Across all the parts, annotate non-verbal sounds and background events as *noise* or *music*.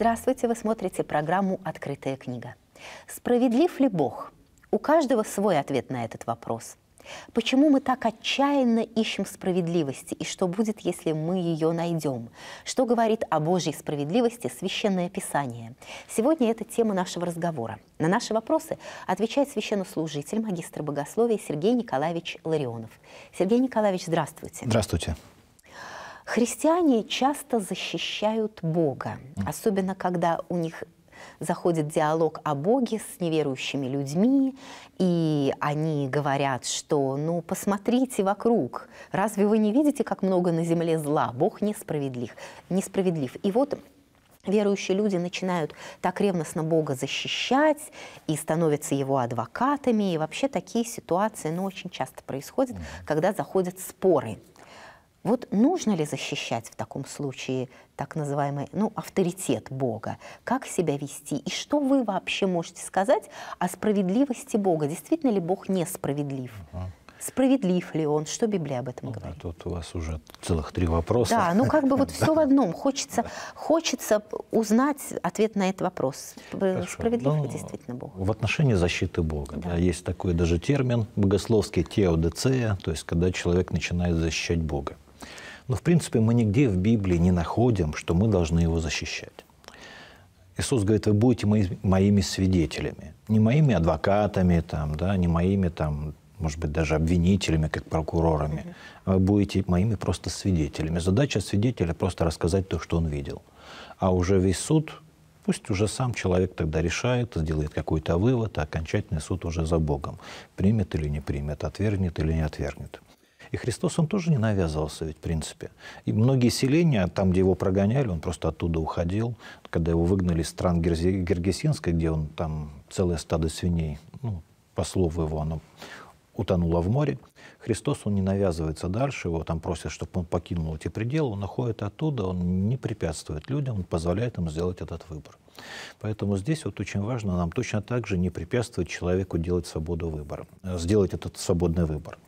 Здравствуйте, вы смотрите программу «Открытая книга». Справедлив ли Бог? У каждого свой ответ на этот вопрос. Почему мы так отчаянно ищем справедливости и что будет, если мы ее найдем? Что говорит о Божьей справедливости Священное Писание? Сегодня это тема нашего разговора. На наши вопросы отвечает священнослужитель, магистр богословия Сергей Николаевич Ларионов. Сергей Николаевич, здравствуйте. Здравствуйте. Христиане часто защищают Бога, особенно когда у них заходит диалог о Боге с неверующими людьми, и они говорят, что, ну, посмотрите вокруг, разве вы не видите, как много на земле зла? Бог несправедлив. несправедлив. И вот верующие люди начинают так ревностно Бога защищать и становятся его адвокатами. И вообще такие ситуации ну, очень часто происходят, когда заходят споры. Вот нужно ли защищать в таком случае так называемый ну, авторитет Бога? Как себя вести? И что вы вообще можете сказать о справедливости Бога? Действительно ли Бог несправедлив? Справедлив ли он? Что Библия об этом ну, говорит? Да, тут у вас уже целых три вопроса. Да, ну как бы вот *laughs* все в одном. Хочется, хочется узнать ответ на этот вопрос. Хорошо. Справедлив ну, ли действительно Бог? В отношении защиты Бога. Да. Да, есть такой даже термин богословский теодецея, то есть когда человек начинает защищать Бога. Но, в принципе, мы нигде в Библии не находим, что мы должны его защищать. Иисус говорит, вы будете моими свидетелями. Не моими адвокатами, там, да, не моими, там, может быть, даже обвинителями, как прокурорами. Mm-hmm. А вы будете моими просто свидетелями. Задача свидетеля – просто рассказать то, что он видел. А уже весь суд, пусть уже сам человек тогда решает, сделает какой-то вывод, а окончательный суд уже за Богом. Примет или не примет, отвергнет или не отвергнет. И Христос, он тоже не навязывался ведь в принципе. И многие селения, там, где его прогоняли, он просто оттуда уходил. Когда его выгнали из стран Гергесинской, где он там целое стадо свиней, ну, по слову его, оно утонуло в море. Христос, он не навязывается дальше, его там просят, чтобы он покинул эти пределы, он находит оттуда, он не препятствует людям, он позволяет им сделать этот выбор. Поэтому здесь вот очень важно нам точно так же не препятствовать человеку делать свободу выбора, э, сделать этот свободный выбор.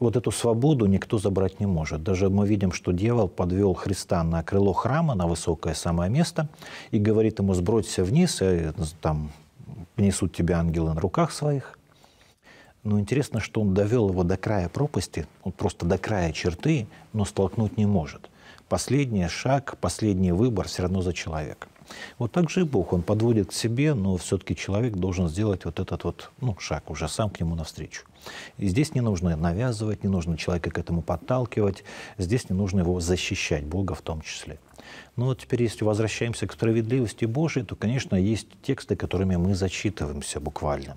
Вот эту свободу никто забрать не может. Даже мы видим, что дьявол подвел Христа на крыло храма, на высокое самое место, и говорит ему, сбросься вниз, и э, там несут тебя ангелы на руках своих. Но интересно, что он довел его до края пропасти, он просто до края черты, но столкнуть не может. Последний шаг, последний выбор все равно за человека. Вот так же и Бог, Он подводит к себе, но все-таки человек должен сделать вот этот вот ну, шаг уже сам к нему навстречу. И здесь не нужно навязывать, не нужно человека к этому подталкивать, здесь не нужно его защищать, Бога в том числе. Но ну, вот теперь, если возвращаемся к справедливости Божией, то, конечно, есть тексты, которыми мы зачитываемся буквально.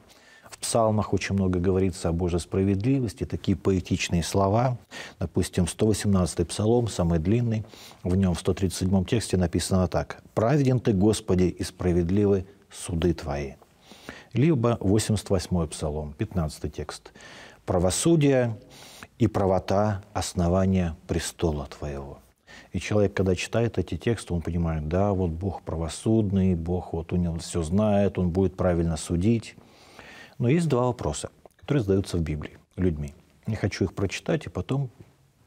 В псалмах очень много говорится о Божьей справедливости, такие поэтичные слова. Допустим, 118-й псалом, самый длинный, в нем в 137-м тексте написано так. «Праведен ты, Господи, и справедливы суды твои». Либо 88-й псалом, 15-й текст. «Правосудие и правота – основания престола твоего». И человек, когда читает эти тексты, он понимает, да, вот Бог правосудный, Бог вот у него все знает, он будет правильно судить. Но есть два вопроса, которые задаются в Библии людьми. Я хочу их прочитать и потом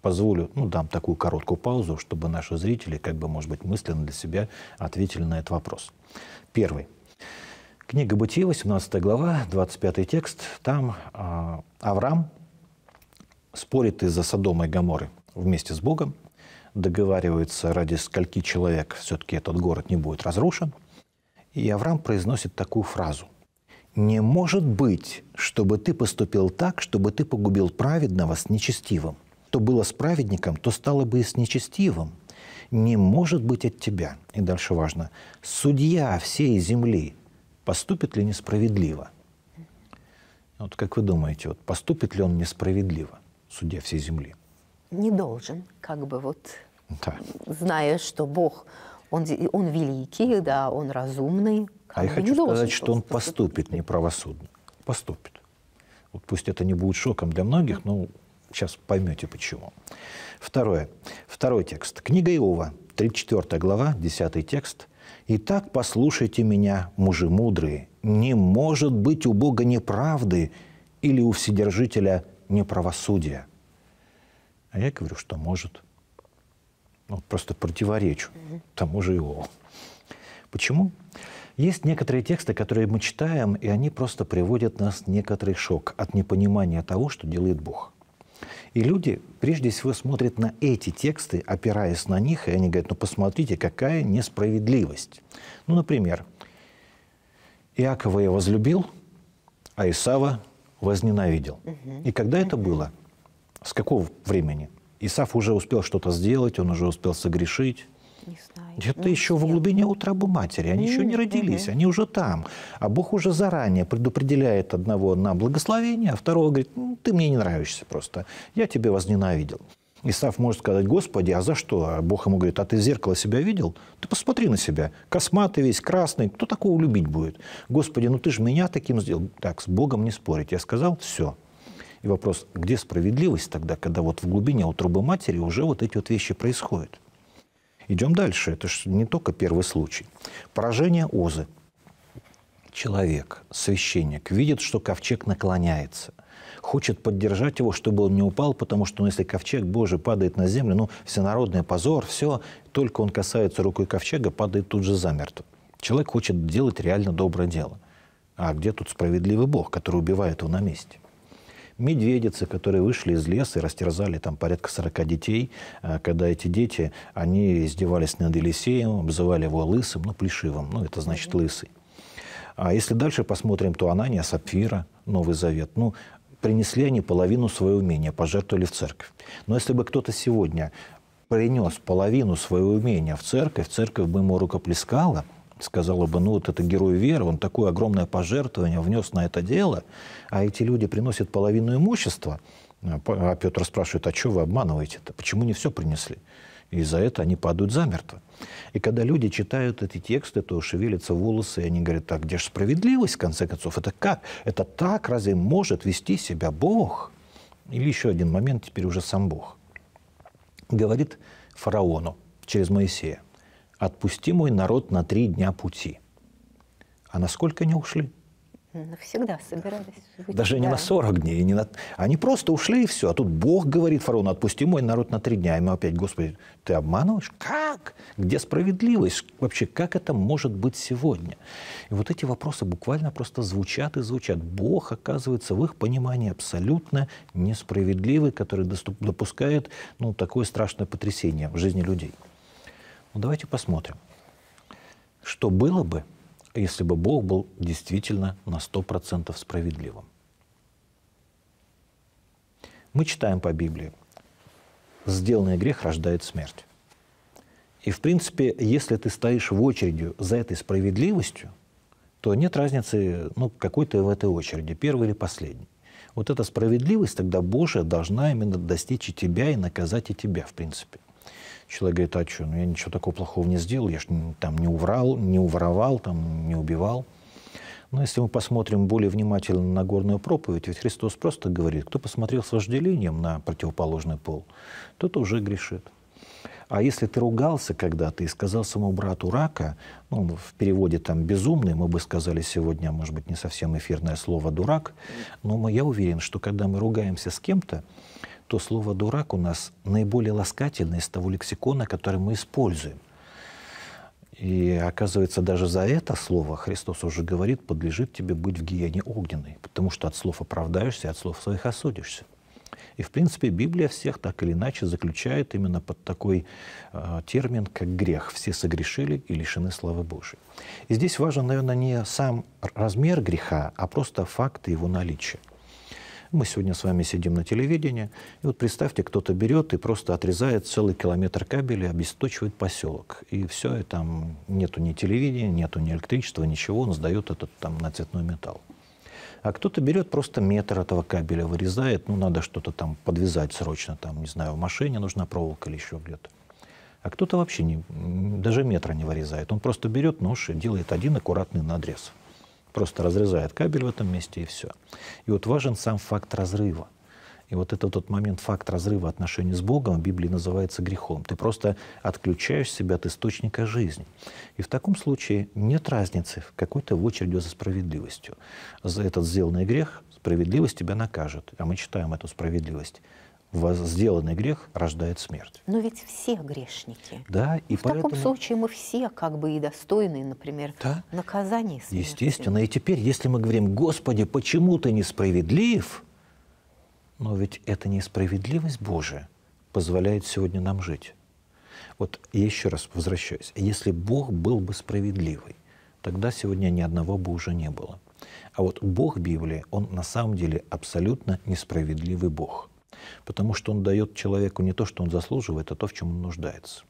позволю, ну, дам такую короткую паузу, чтобы наши зрители, как бы, может быть, мысленно для себя ответили на этот вопрос. Первый. Книга Бытия, 18 глава, 25 текст. Там э, Авраам спорит из-за Содома и Гаморы вместе с Богом, договаривается, ради скольки человек все-таки этот город не будет разрушен. И Авраам произносит такую фразу – не может быть, чтобы ты поступил так, чтобы ты погубил праведного с нечестивым. То было с праведником, то стало бы и с нечестивым. Не может быть от тебя. И дальше важно. Судья всей земли поступит ли несправедливо? Вот как вы думаете, вот поступит ли он несправедливо, судья всей земли? Не должен, как бы вот, да. зная, что Бог, он, он великий, да, он разумный, а я хочу сказать, что он поступит неправосудно. Поступит. Вот пусть это не будет шоком для многих, но сейчас поймете почему. Второе. Второй текст. Книга Иова, 34 глава, 10 текст. «Итак, послушайте меня, мужи мудрые, не может быть у Бога неправды или у Вседержителя неправосудия». А я говорю, что может. Ну, вот просто противоречу тому же Иову. Почему? Почему? Есть некоторые тексты, которые мы читаем, и они просто приводят нас в некоторый шок от непонимания того, что делает Бог. И люди прежде всего смотрят на эти тексты, опираясь на них, и они говорят, ну посмотрите, какая несправедливость. Ну, например, Иакова я возлюбил, а Исава возненавидел. Угу. И когда это было? С какого времени? Исав уже успел что-то сделать, он уже успел согрешить, не знаю. Где-то ну, еще нет. в глубине утробы матери. Они mm еще не родились, mm они уже там. А Бог уже заранее предопределяет одного на благословение, а второго говорит, ну, ты мне не нравишься просто, я тебя возненавидел. И Сав может сказать, Господи, а за что? А Бог ему говорит, а ты в зеркало себя видел? Ты посмотри на себя. Косматый весь, красный. Кто такого любить будет? Господи, ну ты же меня таким сделал. Так, с Богом не спорить. Я сказал, все. И вопрос, где справедливость тогда, когда вот в глубине у трубы матери уже вот эти вот вещи происходят? Идем дальше. Это же не только первый случай. Поражение Озы. Человек, священник, видит, что ковчег наклоняется – хочет поддержать его, чтобы он не упал, потому что ну, если ковчег Божий падает на землю, ну, всенародный позор, все, только он касается рукой ковчега, падает тут же замертво. Человек хочет делать реально доброе дело. А где тут справедливый Бог, который убивает его на месте? медведицы, которые вышли из леса и растерзали там порядка 40 детей, а когда эти дети, они издевались над Елисеем, обзывали его лысым, ну, плешивым, ну, это значит лысый. А если дальше посмотрим, то Анания, Сапфира, Новый Завет, ну, принесли они половину своего умения, пожертвовали в церковь. Но если бы кто-то сегодня принес половину своего умения в церковь, церковь бы ему рукоплескала – сказала бы, ну вот это герой веры, он такое огромное пожертвование внес на это дело, а эти люди приносят половину имущества. А, а Петр спрашивает, а что вы обманываете-то? Почему не все принесли? И за это они падают замертво. И когда люди читают эти тексты, то шевелятся волосы, и они говорят, так, где же справедливость, в конце концов? Это как? Это так разве может вести себя Бог? Или еще один момент, теперь уже сам Бог. Говорит фараону через Моисея отпусти мой народ на три дня пути. А насколько они ушли? Навсегда собирались. Жить. Даже да. не на 40 дней. Не на... Они просто ушли и все. А тут Бог говорит фараону, отпусти мой народ на три дня. И мы опять, Господи, ты обманываешь? Как? Где справедливость? Вообще, как это может быть сегодня? И вот эти вопросы буквально просто звучат и звучат. Бог оказывается в их понимании абсолютно несправедливый, который допускает ну, такое страшное потрясение в жизни людей. Ну, давайте посмотрим, что было бы, если бы Бог был действительно на 100% справедливым. Мы читаем по Библии, сделанный грех рождает смерть. И, в принципе, если ты стоишь в очереди за этой справедливостью, то нет разницы, ну, какой ты в этой очереди, первый или последний. Вот эта справедливость тогда Божия должна именно достичь и тебя, и наказать и тебя, в принципе. Человек говорит, а что, ну я ничего такого плохого не сделал, я же там не уврал, не уворовал, там не убивал. Но если мы посмотрим более внимательно на горную проповедь, ведь Христос просто говорит, кто посмотрел с вожделением на противоположный пол, тот уже грешит. А если ты ругался когда-то и сказал своему брату рака, ну, в переводе там «безумный», мы бы сказали сегодня, может быть, не совсем эфирное слово «дурак», но мы, я уверен, что когда мы ругаемся с кем-то, то слово «дурак» у нас наиболее ласкательное из того лексикона, который мы используем. И оказывается, даже за это слово Христос уже говорит, подлежит тебе быть в гиене огненной, потому что от слов оправдаешься, от слов своих осудишься. И, в принципе, Библия всех так или иначе заключает именно под такой э, термин, как грех. Все согрешили и лишены славы Божьей. И здесь важен, наверное, не сам размер греха, а просто факты его наличия. Мы сегодня с вами сидим на телевидении, и вот представьте, кто-то берет и просто отрезает целый километр кабеля, обесточивает поселок. И все, и там нету ни телевидения, нету ни электричества, ничего, он сдает этот там на цветной металл. А кто-то берет просто метр этого кабеля, вырезает, ну, надо что-то там подвязать срочно, там, не знаю, в машине нужна проволока или еще где-то. А кто-то вообще не, даже метра не вырезает. Он просто берет нож и делает один аккуратный надрез просто разрезает кабель в этом месте и все. И вот важен сам факт разрыва. И вот этот тот момент, факт разрыва отношений с Богом в Библии называется грехом. Ты просто отключаешь себя от источника жизни. И в таком случае нет разницы, в какой ты в очереди за справедливостью. За этот сделанный грех справедливость тебя накажет. А мы читаем эту справедливость сделанный грех рождает смерть. Но ведь все грешники. Да, и В поэтому... таком случае мы все как бы и достойны, например, да? наказания смерти. Естественно. И теперь, если мы говорим, Господи, почему ты несправедлив? Но ведь эта несправедливость Божия позволяет сегодня нам жить. Вот я еще раз возвращаюсь. Если Бог был бы справедливый, тогда сегодня ни одного бы уже не было. А вот Бог Библии, он на самом деле абсолютно несправедливый Бог – потому что он дает человеку не то, что он заслуживает, а то, в чем он нуждается.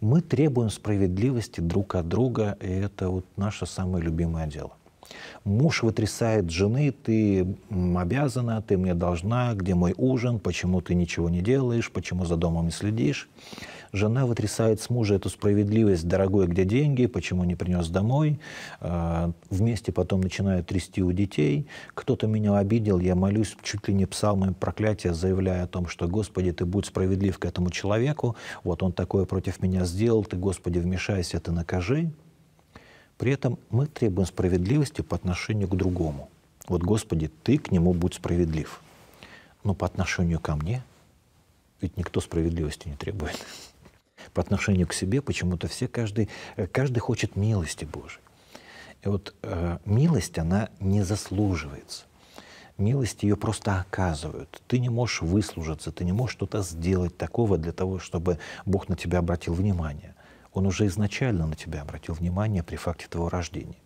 Мы требуем справедливости друг от друга, и это вот наше самое любимое дело. Муж вытрясает жены, ты обязана, ты мне должна, где мой ужин, почему ты ничего не делаешь, почему за домом не следишь. Жена вытрясает с мужа эту справедливость, дорогой, где деньги, почему не принес домой. А, вместе потом начинают трясти у детей. Кто-то меня обидел, я молюсь чуть ли не псалмами проклятия, заявляя о том, что, Господи, ты будь справедлив к этому человеку, вот он такое против меня сделал, ты, Господи, вмешайся, ты накажи. При этом мы требуем справедливости по отношению к другому. Вот, Господи, Ты к нему будь справедлив. Но по отношению ко мне ведь никто справедливости не требует. *laughs* По отношению к себе почему-то все, каждый, э, каждый хочет милости Божией. И вот э, милость, она не заслуживается. Милость ее просто оказывают. Ты не можешь выслужиться, ты не можешь что-то сделать такого для того, чтобы Бог на тебя обратил внимание. Он уже изначально на тебя обратил внимание при факте твоего рождения.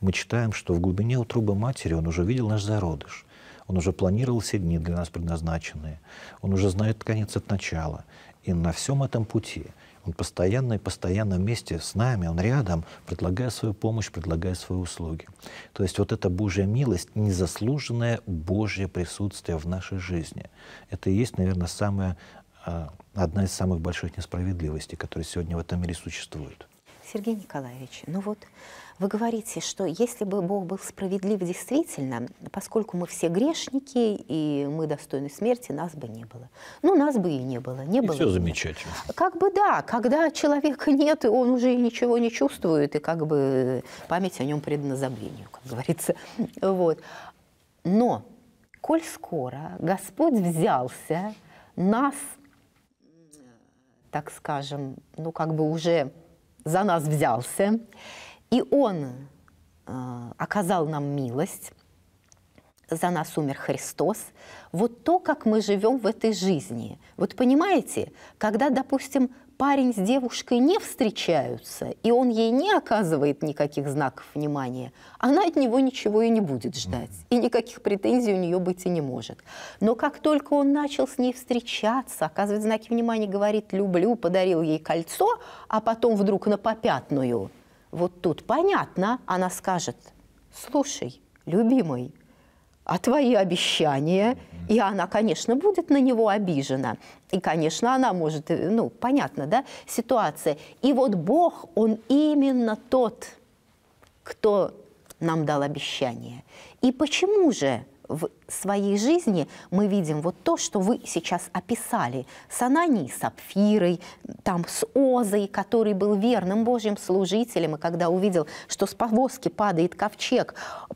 Мы читаем, что в глубине утробы матери он уже видел наш зародыш. Он уже планировал все дни для нас предназначенные. Он уже знает конец от начала. И на всем этом пути он постоянно и постоянно вместе с нами, он рядом, предлагая свою помощь, предлагая свои услуги. То есть вот эта Божья милость, незаслуженное Божье присутствие в нашей жизни. Это и есть, наверное, самое а, одна из самых больших несправедливостей, которые сегодня в этом мире существуют. Сергей Николаевич, ну вот вы говорите, что если бы Бог был справедлив действительно, поскольку мы все грешники и мы достойны смерти, нас бы не было. Ну, нас бы и не было. Не и было все бы. замечательно. Как бы да, когда человека нет, и он уже ничего не чувствует, и как бы память о нем предана забвению, как говорится. Вот. Но, коль скоро Господь взялся нас так скажем, ну как бы уже за нас взялся. И он э, оказал нам милость. За нас умер Христос. Вот то, как мы живем в этой жизни. Вот понимаете, когда, допустим, парень с девушкой не встречаются, и он ей не оказывает никаких знаков внимания, она от него ничего и не будет ждать, и никаких претензий у нее быть и не может. Но как только он начал с ней встречаться, оказывать знаки внимания, говорит «люблю», подарил ей кольцо, а потом вдруг на попятную, вот тут понятно, она скажет «слушай, любимый, а твои обещания – и она, конечно, будет на него обижена. И, конечно, она может, э, ну, понятно, да, ситуация. И вот Бог, Он именно тот, кто нам дал обещание. И почему же в своей жизни мы видим вот то, что вы сейчас описали, с Ананией Сапфирой, там с Озой, который был верным Божьим служителем, и когда увидел, что с повозки падает ковчег,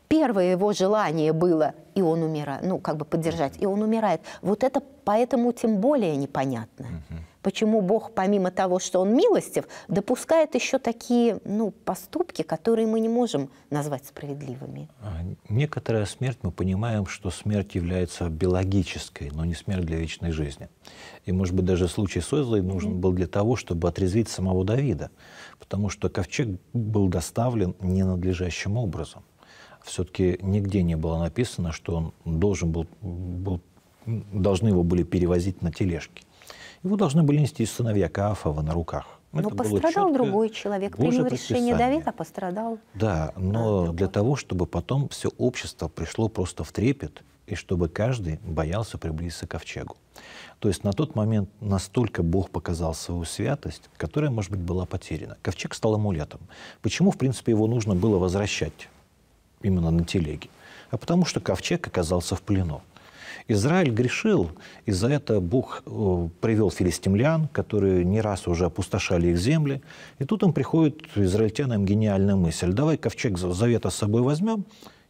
первое его желание было, и он умирает, ну, как бы поддержать, и он умирает. Вот это поэтому тем более непонятно. Угу почему Бог, помимо того, что Он милостив, допускает еще такие ну, поступки, которые мы не можем назвать справедливыми? А, некоторая смерть, мы понимаем, что смерть является биологической, но не смерть для вечной жизни. И, может быть, даже случай с Озлой нужен был для того, чтобы отрезвить самого Давида, потому что ковчег был доставлен ненадлежащим образом все-таки нигде не было написано, что он должен был, был, должны его были перевозить на тележке. Его должны были нести сыновья Каафова на руках. Но это пострадал другой человек. Принял решение Давида пострадал. Да, но другой. для того, чтобы потом все общество пришло просто в трепет, и чтобы каждый боялся приблизиться к ковчегу. То есть на тот момент настолько Бог показал свою святость, которая, может быть, была потеряна. Ковчег стал амулетом. Почему, в принципе, его нужно было возвращать именно на телеге? А потому что ковчег оказался в плену. Израиль грешил, и за это Бог э, привел филистимлян, которые не раз уже опустошали их земли. И тут им приходит израильтянам гениальная мысль. Давай ковчег завета с собой возьмем,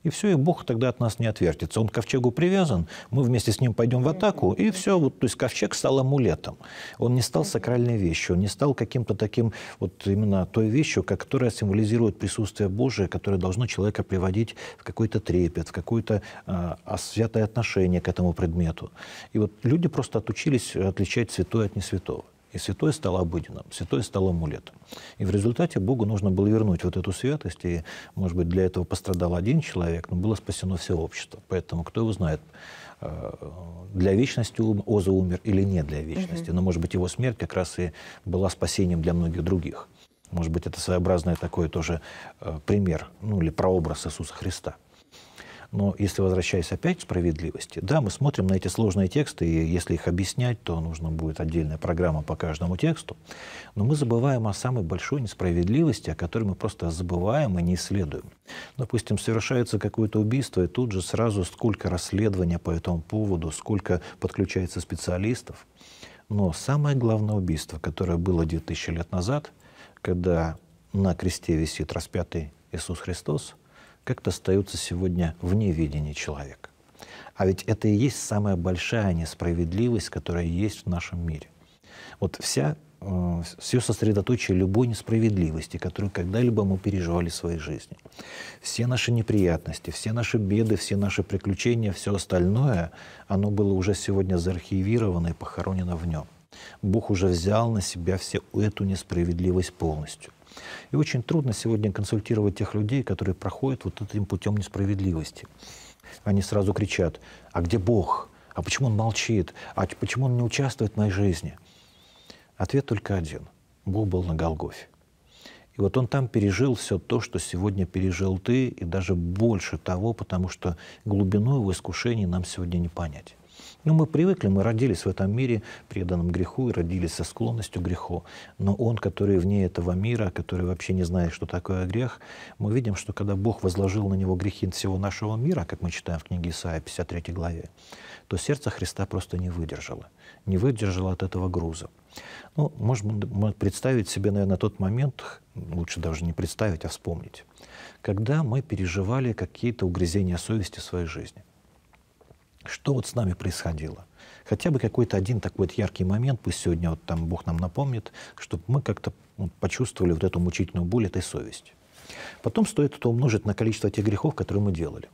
и все, и Бог тогда от нас не отвертится. Он к ковчегу привязан, мы вместе с ним пойдем в атаку, и все. Вот, то есть ковчег стал амулетом. Он не стал сакральной вещью, он не стал каким-то таким, вот именно той вещью, которая символизирует присутствие Божие, которое должно человека приводить в какой-то трепет, в какое-то а, святое отношение к этому предмету. И вот люди просто отучились отличать святое от несвятого. И святое стало обыденным, святое стало амулетом. И в результате Богу нужно было вернуть вот эту святость. И, может быть, для этого пострадал один человек, но было спасено все общество. Поэтому кто его знает, э, для вечности Оза умер или не для вечности. Но, может быть, его смерть как раз и была спасением для многих других. Может быть, это своеобразный такой тоже э, пример, ну или прообраз Иисуса Христа. Но если возвращаясь опять к справедливости, да, мы смотрим на эти сложные тексты, и если их объяснять, то нужно будет отдельная программа по каждому тексту. Но мы забываем о самой большой несправедливости, о которой мы просто забываем и не исследуем. Допустим, совершается какое-то убийство, и тут же сразу сколько расследования по этому поводу, сколько подключается специалистов. Но самое главное убийство, которое было 2000 лет назад, когда на кресте висит распятый Иисус Христос – как-то остаются сегодня в невидении человека. А ведь это и есть самая большая несправедливость, которая есть в нашем мире. Вот вся э, все сосредоточие любой несправедливости, которую когда-либо мы переживали в своей жизни. Все наши неприятности, все наши беды, все наши приключения, все остальное, оно было уже сегодня заархивировано и похоронено в нем. Бог уже взял на себя всю эту несправедливость полностью. И очень трудно сегодня консультировать тех людей, которые проходят вот этим путем несправедливости. Они сразу кричат, а где Бог? А почему он молчит? А почему он не участвует в моей жизни? Ответ только один. Бог был на Голгофе. И вот он там пережил все то, что сегодня пережил ты, и даже больше того, потому что глубину его искушений нам сегодня не понять. Ну мы привыкли, мы родились в этом мире, преданном греху, и родились со склонностью к греху. Но он, который вне этого мира, который вообще не знает, что такое грех, мы видим, что когда Бог возложил на него грехи всего нашего мира, как мы читаем в книге Исаия 53 главе, то сердце Христа просто не выдержало, не выдержало от этого груза. Ну, можно представить себе, наверное, тот момент, лучше даже не представить, а вспомнить, когда мы переживали какие-то угрызения совести в своей жизни – что вот с нами происходило. Хотя бы какой-то один такой вот яркий момент, пусть сегодня вот там Бог нам напомнит, чтобы мы как-то ну, почувствовали вот эту мучительную боль этой совести. Потом стоит это умножить на количество тех грехов, которые мы делали.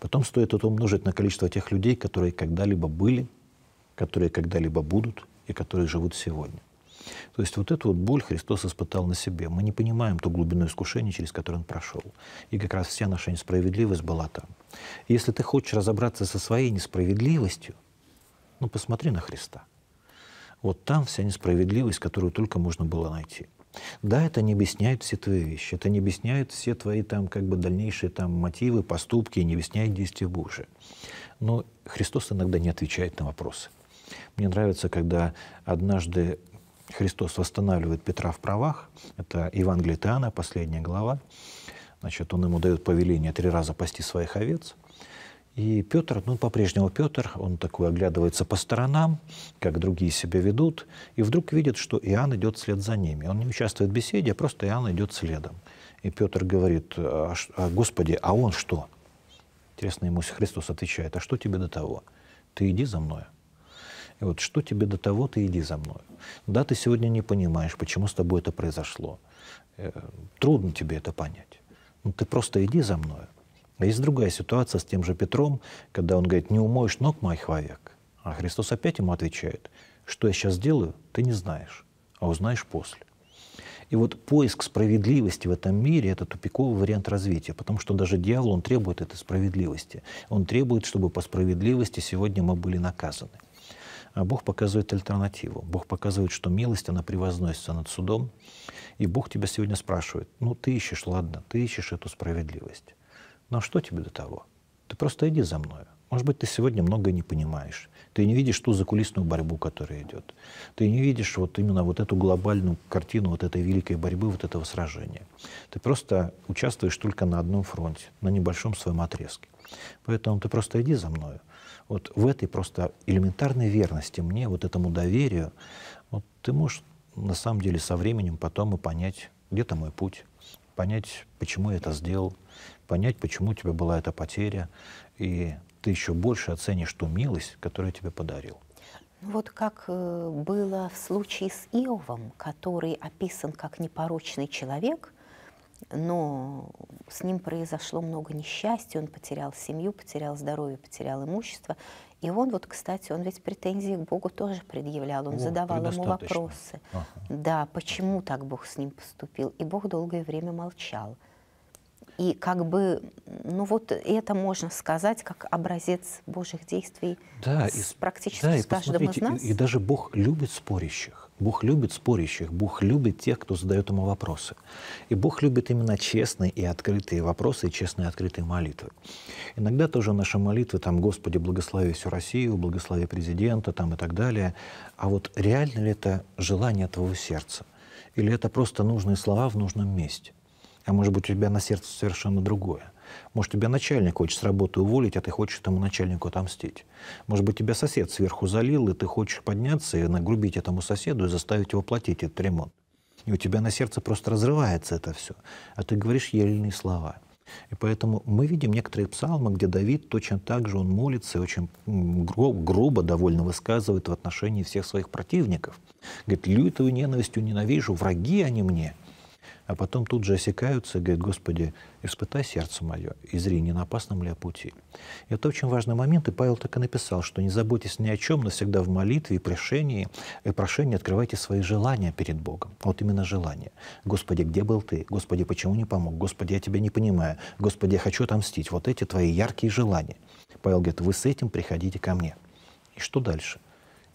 Потом стоит это умножить на количество тех людей, которые когда-либо были, которые когда-либо будут и которые живут сегодня. То есть вот эту вот боль Христос испытал на себе. Мы не понимаем ту глубину искушения, через которую он прошел. И как раз вся наша несправедливость была там. если ты хочешь разобраться со своей несправедливостью, ну посмотри на Христа. Вот там вся несправедливость, которую только можно было найти. Да, это не объясняет все твои вещи, это не объясняет все твои там как бы дальнейшие там мотивы, поступки, не объясняет действия Божие. Но Христос иногда не отвечает на вопросы. Мне нравится, когда однажды Христос восстанавливает Петра в правах. Это Евангелие Иоанна, последняя глава. Значит, он ему дает повеление три раза пасти своих овец. И Петр, ну, по-прежнему Петр, он такой оглядывается по сторонам, как другие себя ведут, и вдруг видит, что Иоанн идет след за ними. Он не участвует в беседе, а просто Иоанн идет следом. И Петр говорит, «А а, «Господи, а он что?» Интересно, ему Христос отвечает, «А что тебе до того? Ты иди за мною». И вот что тебе до того, ты иди за мною. Да, ты сегодня не понимаешь, почему с тобой это произошло. Э, трудно тебе это понять. Но ну, ты просто иди за мною. А есть другая ситуация с тем же Петром, когда он говорит, не умоешь ног моих вовек. А Христос опять ему отвечает, что я сейчас делаю, ты не знаешь, а узнаешь после. И вот поиск справедливости в этом мире – это тупиковый вариант развития, потому что даже дьявол, он требует этой справедливости. Он требует, чтобы по справедливости сегодня мы были наказаны. А Бог показывает альтернативу. Бог показывает, что милость, она превозносится над судом. И Бог тебя сегодня спрашивает, ну ты ищешь, ладно, ты ищешь эту справедливость. Но что тебе до того? Ты просто иди за мною. Может быть, ты сегодня многое не понимаешь. Ты не видишь ту закулисную борьбу, которая идет. Ты не видишь вот именно вот эту глобальную картину вот этой великой борьбы, вот этого сражения. Ты просто участвуешь только на одном фронте, на небольшом своем отрезке. Поэтому ты просто иди за мною. Вот в этой просто элементарной верности мне, вот этому доверию, вот ты можешь на самом деле со временем потом и понять, где-то мой путь, понять, почему я это сделал, понять, почему у тебя была эта потеря, и ты еще больше оценишь ту милость, которую я тебе подарил. Вот как э, было в случае с Иовом, который описан как непорочный человек, но с ним произошло много несчастья, он потерял семью, потерял здоровье, потерял имущество. И он вот, кстати, он ведь претензии к Богу тоже предъявлял, он вот, задавал ему вопросы. Ага. Да, почему так Бог с ним поступил? И Бог долгое время молчал. И как бы, ну вот это можно сказать как образец Божьих действий да, с, и, практически да, с каждым из нас. И, и даже Бог любит спорящих. Бог любит спорящих, Бог любит тех, кто задает ему вопросы. И Бог любит именно честные и открытые вопросы, и честные и открытые молитвы. Иногда тоже наши молитвы, там, «Господи, благослови всю Россию», «Благослови президента» там, и так далее. А вот реально ли это желание твоего сердца? Или это просто нужные слова в нужном месте? А может быть, у тебя на сердце совершенно другое – может, тебя начальник хочет с работы уволить, а ты хочешь этому начальнику отомстить. Может быть, тебя сосед сверху залил, и ты хочешь подняться и нагрубить этому соседу и заставить его платить этот ремонт. И у тебя на сердце просто разрывается это все. А ты говоришь ельные слова. И поэтому мы видим некоторые псалмы, где Давид точно так же, он молится и очень гру- грубо довольно высказывает в отношении всех своих противников. Говорит, лютую ненавистью ненавижу, враги они мне – а потом тут же осекаются и говорят, «Господи, испытай сердце мое, и зри, не на опасном ли я пути». И это очень важный момент, и Павел так и написал, что «не заботьтесь ни о чем, но всегда в молитве и прошении, и э, прошении открывайте свои желания перед Богом». Вот именно желание. «Господи, где был Ты? Господи, почему не помог? Господи, я Тебя не понимаю. Господи, я хочу отомстить». Вот эти твои яркие желания. Павел говорит, «Вы с этим приходите ко мне». И что дальше?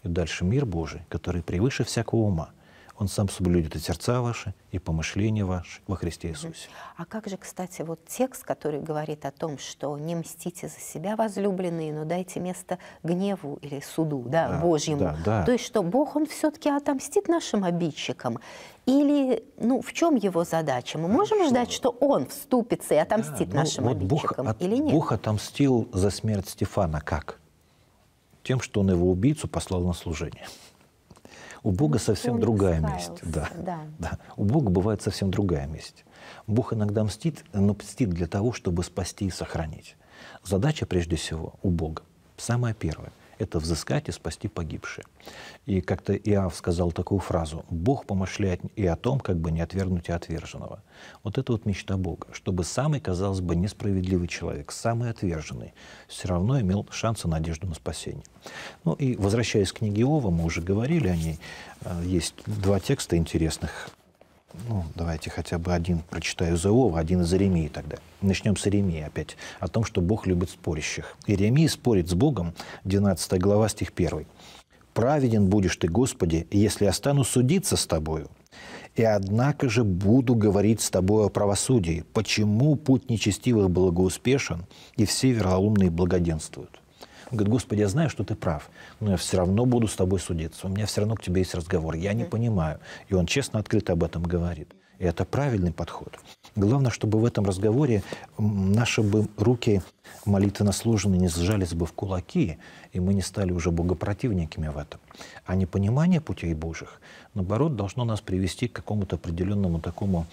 И дальше мир Божий, который превыше всякого ума, он сам соблюдет и сердца ваши, и помышления ваши во Христе Иисусе. А как же, кстати, вот текст, который говорит о том, что не мстите за себя, возлюбленные, но дайте место гневу или суду да, да, Божьему. Да, да. То есть, что Бог, Он все-таки отомстит нашим обидчикам. Или, ну, в чем его задача? Мы можем Хорошо. ждать, что он вступится и отомстит да, ну, нашим ну, вот обидчикам, Бог, или нет? Бог отомстил за смерть Стефана как? Тем, что он его убийцу послал на служение. У Бога совсем другая месть. Да. Да. Да. У Бога бывает совсем другая месть. Бог иногда мстит, но мстит для того, чтобы спасти и сохранить. Задача, прежде всего, у Бога, самая первая – это взыскать и спасти погибшие. И как-то Иав сказал такую фразу «Бог помышляет и о том, как бы не отвергнуть и отверженного». Вот это вот мечта Бога, чтобы самый, казалось бы, несправедливый человек, самый отверженный, все равно имел шанс и надежду на спасение. Ну и возвращаясь к книге Иова, мы уже говорили о ней, э, есть два текста интересных ну, давайте хотя бы один прочитаю из Иова, один из Иеремии тогда. Начнем с Иеремии опять, о том, что Бог любит спорящих. Иеремия спорит с Богом, 12 глава, стих 1. «Праведен будешь ты, Господи, если я стану судиться с тобою, и однако же буду говорить с тобой о правосудии, почему путь нечестивых благоуспешен, и все вероломные благоденствуют». Он говорит, Господи, я знаю, что ты прав, но я все равно буду с тобой судиться. У меня все равно к тебе есть разговор. Я не понимаю. И он честно, открыто об этом говорит. И это правильный подход. Главное, чтобы в этом разговоре наши бы руки молитвенно сложенные не сжались бы в кулаки, и мы не стали уже богопротивниками в этом. А непонимание путей Божьих, наоборот, должно нас привести к какому-то определенному такому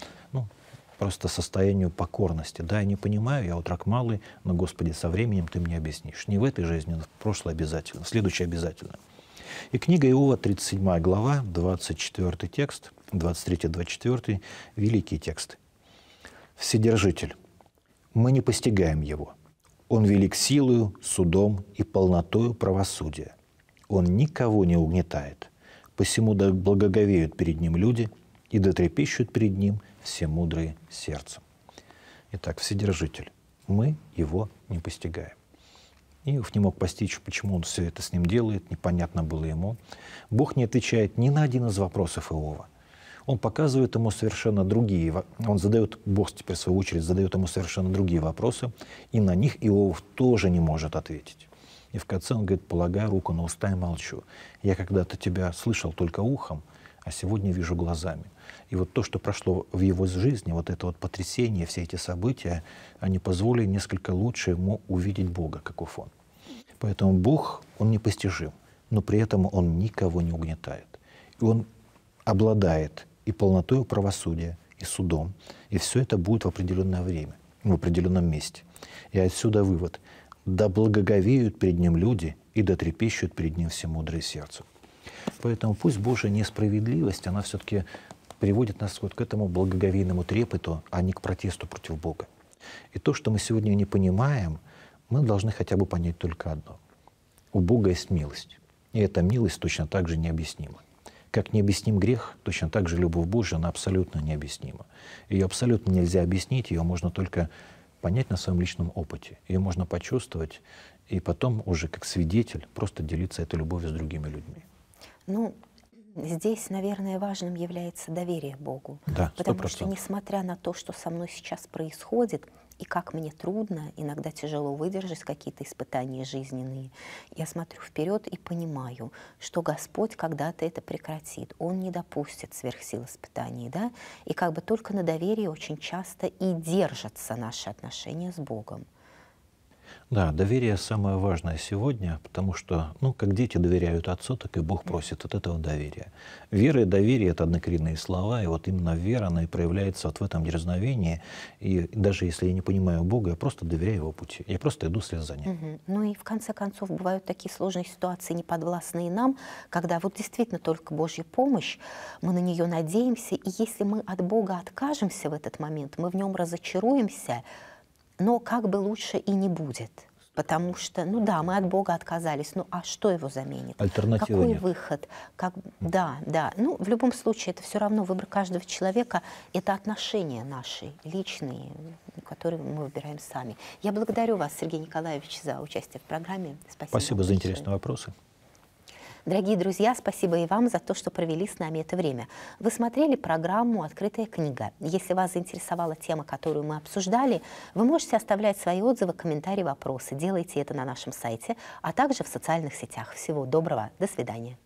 просто состоянию покорности. Да, я не понимаю, я утрак малый, но, Господи, со временем ты мне объяснишь. Не в этой жизни, но в прошлой обязательно, в следующей обязательно. И книга Иова, 37 глава, 24 текст, 23-24, великие тексты. «Вседержитель, мы не постигаем его. Он велик силою, судом и полнотою правосудия. Он никого не угнетает. Посему благоговеют перед ним люди и дотрепещут перед ним – все мудрые сердцем. Итак, Вседержитель. Мы его не постигаем. Иов не мог постичь, почему он все это с ним делает, непонятно было ему. Бог не отвечает ни на один из вопросов Иова. Он показывает ему совершенно другие, он задает, Бог теперь в свою очередь задает ему совершенно другие вопросы, и на них Иов тоже не может ответить. И в конце он говорит, полагай руку на уста и молчу. Я когда-то тебя слышал только ухом, а сегодня вижу глазами. И вот то, что прошло в его жизни, вот это вот потрясение, все эти события, они позволили несколько лучше ему увидеть Бога, каков он. Поэтому Бог, он непостижим, но при этом он никого не угнетает. И он обладает и полнотой правосудия, и судом. И все это будет в определенное время, в определенном месте. И отсюда вывод. Да благоговеют пред ним люди, и да трепещут пред ним все мудрые сердца. Поэтому пусть Божья несправедливость, она все-таки приводит нас вот к этому благоговейному трепету, а не к протесту против Бога. И то, что мы сегодня не понимаем, мы должны хотя бы понять только одно. У Бога есть милость. И эта милость точно так же необъяснима. Как необъясним грех, точно так же любовь Божья, она абсолютно необъяснима. Ее абсолютно нельзя объяснить, ее можно только понять на своем личном опыте. Ее можно почувствовать и потом уже как свидетель просто делиться этой любовью с другими людьми. Ну, Здесь, наверное, важным является доверие Богу. Да, 100%. Потому что, несмотря на то, что со мной сейчас происходит, и как мне трудно, иногда тяжело выдержать какие-то испытания жизненные, я смотрю вперед и понимаю, что Господь когда-то это прекратит. Он не допустит сверхсил испытаний. Да? И как бы только на доверии очень часто и держатся наши отношения с Богом. Да, доверие самое важное сегодня, потому что, ну, как дети доверяют отцу, так и Бог просит от этого доверия. Вера и доверие — это однокоренные слова, и вот именно вера, она и проявляется вот в этом дерзновении. И даже если я не понимаю Бога, я просто доверяю Его пути, я просто иду вслед за Ним. Угу. Ну и в конце концов бывают такие сложные ситуации, неподвластные нам, когда вот действительно только Божья помощь, мы на нее надеемся, и если мы от Бога откажемся в этот момент, мы в нем разочаруемся — но как бы лучше и не будет. Потому что, ну да, мы от Бога отказались, Но ну а что его заменит? Альтернатива Какой нет. выход? Как... Да, да. Ну, в любом случае, это все равно выбор каждого человека. Это отношения наши, личные, которые мы выбираем сами. Я благодарю вас, Сергей Николаевич, за участие в программе. Спасибо. Спасибо за интересные вопросы. Дорогие друзья, спасибо и вам за то, что провели с нами это время. Вы смотрели программу «Открытая книга». Если вас заинтересовала тема, которую мы обсуждали, вы можете оставлять свои отзывы, комментарии, вопросы. Делайте это на нашем сайте, а также в социальных сетях. Всего доброго. До свидания.